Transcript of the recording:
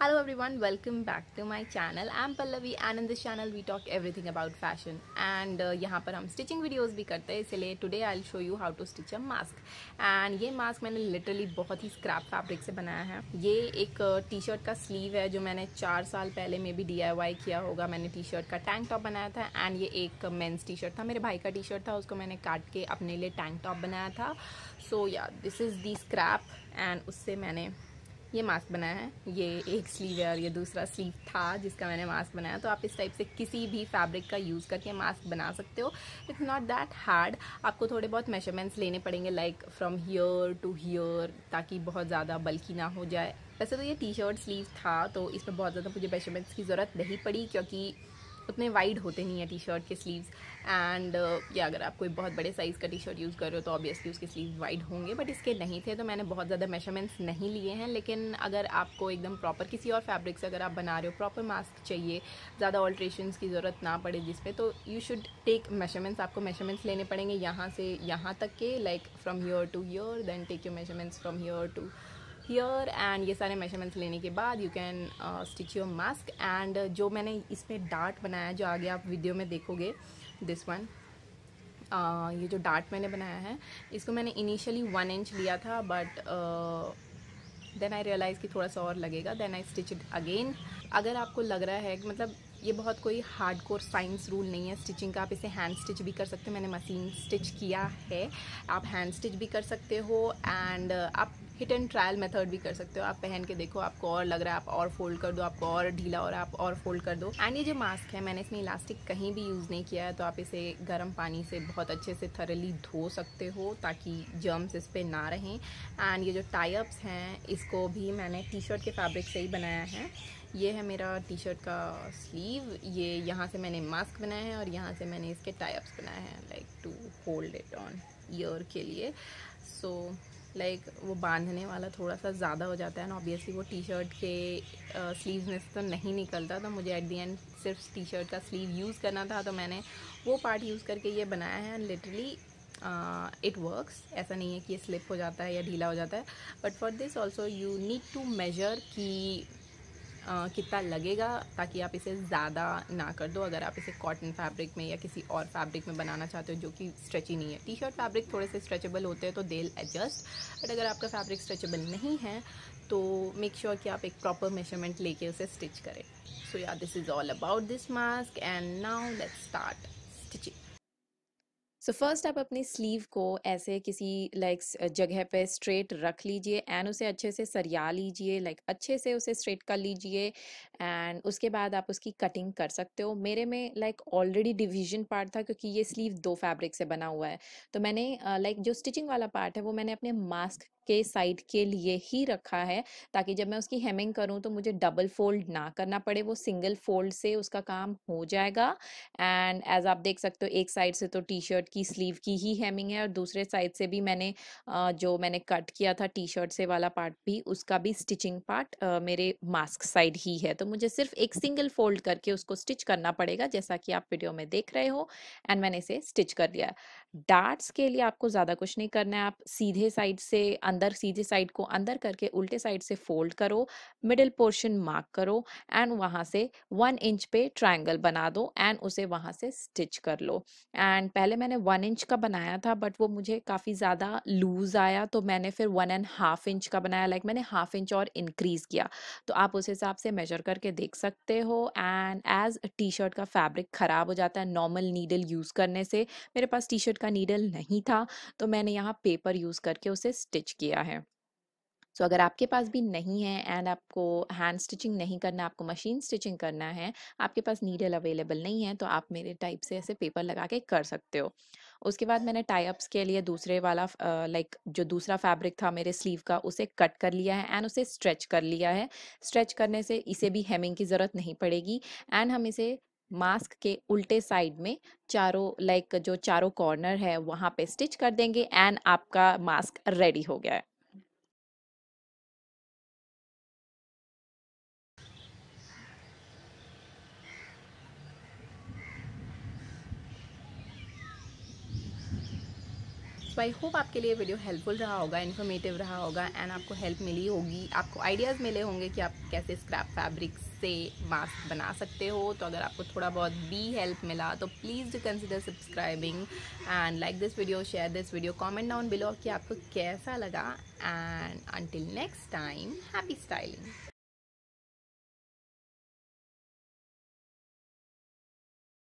Hello everyone, welcome back to my channel. I'm Pallavi and in this channel we talk everything about fashion. And uh, यहाँ पर हम stitching videos भी करते हैं इसलिए today I'll show you how to stitch a mask. And ये mask मैंने literally बहुत ही scrap fabric से बनाया है ये एक t-shirt का sleeve है जो मैंने चार साल पहले में भी DIY किया होगा मैंने t-shirt का tank top बनाया था and ये एक men's t-shirt था मेरे भाई का t-shirt था उसको मैंने काट के अपने लिए tank top बनाया था so yeah this is the scrap and उससे मैंने ये मास्क बनाया है ये एक स्लीव है और ये दूसरा स्लीव था जिसका मैंने मास्क बनाया तो आप इस टाइप से किसी भी फैब्रिक का यूज़ करके मास्क बना सकते हो इट्स नॉट दैट हार्ड आपको थोड़े बहुत मेजरमेंट्स लेने पड़ेंगे like from here to here ताकि बहुत ज़्यादा बल्कि ना हो जाए वैसे तो ये टी शर्ट स्लीव था तो इसमें बहुत ज़्यादा मुझे मेजरमेंट्स की ज़रूरत नहीं पड़ी क्योंकि उतने वाइड होते नहीं है टी शर्ट के स्लीव्स एंड या अगर आप कोई बहुत बड़े साइज़ का टी शर्ट यूज़ कर रहे हो तो ऑब्वियसली उसके स्लीव वाइड होंगे बट इसके नहीं थे तो मैंने बहुत ज़्यादा मेजरमेंट्स नहीं लिए हैं लेकिन अगर आपको एकदम प्रॉपर किसी और फैब्रिक से अगर आप बना रहे हो प्रॉपर मास्क चाहिए ज़्यादा ऑल्ट्रेशन की ज़रूरत ना पड़े जिसमें तो यू शुड टेक मेजरमेंट्स आपको मेजरमेंट्स लेने पड़ेंगे यहाँ से यहाँ तक के like from here to here then take your measurements from here to here and ये सारे मेजरमेंट्स लेने के बाद you can stitch your mask and जो मैंने इसमें डार्ट बनाया जो आगे आप वीडियो में देखोगे दिस वन uh, ये जो डार्ट मैंने बनाया है इसको मैंने इनिशियली वन इंच लिया था बट देन आई रियलाइज़ कि थोड़ा सा और लगेगा then I stitch it again अगर आपको लग रहा है कि मतलब ये बहुत कोई हार्ड कोर साइंस रूल नहीं है स्टिचिंग का आप इसे हैंड स्टिच भी कर सकते हो मैंने मशीन स्टिच किया है आप हैंड स्टिच भी कर सकते हो एंड uh, आप हिट एंड ट्रायल मेथड भी कर सकते हो आप पहन के देखो आपको और लग रहा है आप और फोल्ड कर दो आपको और ढीला और आप और फोल्ड कर दो एंड ये जो मास्क है मैंने इसमें इलास्टिक कहीं भी यूज़ नहीं किया है तो आप इसे गर्म पानी से बहुत अच्छे से थरली धो सकते हो ताकि जर्म्स इस पर ना रहें एंड ये जो टाइप्स हैं इसको भी मैंने टी शर्ट के फैब्रिक से ही बनाया है ये है मेरा टी शर्ट का स्लीव ये यहाँ से मैंने मास्क बनाया है और यहाँ से मैंने इसके टाइप्स बनाए हैं like to hold it on ear के लिए सो so, लाइक like, वो बांधने वाला थोड़ा सा ज़्यादा हो जाता है ना ऑब्वियसली वो टी शर्ट के स्लीव में से तो नहीं निकलता तो मुझे एट दी एंड सिर्फ टी शर्ट का स्लीव यूज़ करना था तो मैंने वो पार्ट यूज़ करके ये बनाया है एंड लिटरली इट वर्क्स ऐसा नहीं है कि ये स्लिप हो जाता है या ढीला हो जाता है but for this also you need to measure कि कितना लगेगा ताकि आप इसे ज़्यादा ना कर दो अगर आप इसे कॉटन फैब्रिक में या किसी और फैब्रिक में बनाना चाहते हो जो कि स्ट्रेची नहीं है टी शर्ट फैब्रिक थोड़े से स्ट्रेचेबल होते हैं तो देल एडजस्ट बट अगर आपका फैब्रिक स्ट्रेचेबल नहीं है तो मेक श्योर sure कि आप एक प्रॉपर मेजरमेंट लेके उसे स्टिच करें so yeah this is all about this mask and now let start stitching so first आप अपनी स्लीव को ऐसे किसी लाइक जगह पे स्ट्रेट रख लीजिए एंड उसे अच्छे से सरिया लीजिए लाइक अच्छे से उसे स्ट्रेट कर लीजिए एंड उसके बाद आप उसकी कटिंग कर सकते हो मेरे में लाइक ऑलरेडी डिवीजन पार्ट था क्योंकि ये स्लीव दो फैब्रिक से बना हुआ है तो मैंने लाइक जो स्टिचिंग वाला पार्ट है वो मैंने अपने मास्क के साइड के लिए ही रखा है ताकि जब मैं उसकी हेमिंग करूँ तो मुझे डबल फोल्ड ना करना पड़े वो सिंगल फोल्ड से उसका काम हो जाएगा एंड एज आप देख सकते हो एक साइड से तो टी शर्ट की स्लीव की ही हेमिंग है और दूसरे साइड से भी मैंने जो मैंने कट किया था टी शर्ट से वाला पार्ट भी उसका भी स्टिचिंग पार्ट मेरे मास्क साइड ही है तो मुझे सिर्फ एक सिंगल फोल्ड करके उसको स्टिच करना पड़ेगा जैसा कि आप वीडियो में देख रहे हो एंड मैंने इसे स्टिच कर लिया डार्ट्स के लिए आपको ज़्यादा कुछ नहीं करना है आप सीधे साइड से अंदर अंदर सीधे साइड को अंदर करके उल्टे साइड से फोल्ड करो मिडिल पोर्शन मार्क करो एंड वहाँ से वन इंच पे ट्रायंगल बना दो एंड उसे वहाँ से स्टिच कर लो एंड पहले मैंने वन इंच का बनाया था बट वो मुझे काफ़ी ज़्यादा लूज़ आया तो मैंने फिर वन एंड हाफ इंच का बनाया लाइक like मैंने हाफ इंच और इंक्रीज़ किया तो आप उस हिसाब से मेजर करके देख सकते हो एंड एज टी शर्ट का फैब्रिक ख़राब हो जाता है नॉर्मल नीडल यूज़ करने से मेरे पास टी शर्ट का नीडल नहीं था तो मैंने यहाँ पेपर यूज़ करके उसे स्टिच किया किया है सो तो so, अगर आपके पास भी नहीं है एंड आपको हैंड स्टिचिंग नहीं करना आपको मशीन स्टिचिंग करना है आपके पास नीडल अवेलेबल नहीं है तो आप मेरे टाइप से ऐसे पेपर लगा के कर सकते हो उसके बाद मैंने टाइप्स के लिए दूसरे वाला लाइक जो दूसरा फैब्रिक था मेरे स्लीव का उसे कट कर लिया है एंड उसे स्ट्रेच कर लिया है स्ट्रेच करने से इसे भी हेमिंग की ज़रूरत नहीं पड़ेगी एंड हम इसे मास्क के उल्टे साइड में चारों लाइक जो चारों कॉर्नर है वहाँ पे स्टिच कर देंगे एंड आपका मास्क रेडी हो गया है सो आई होप आपके लिए वीडियो हेल्पफुल रहा होगा इन्फॉर्मेटिव रहा होगा एंड आपको हेल्प मिली होगी आपको आइडियाज़ मिले होंगे कि आप कैसे स्क्रैप फैब्रिक से मास्क बना सकते हो तो अगर आपको थोड़ा बहुत भी हेल्प मिला तो please do consider subscribing and like this video share this video comment down below कि आपको कैसा लगा and until next time happy styling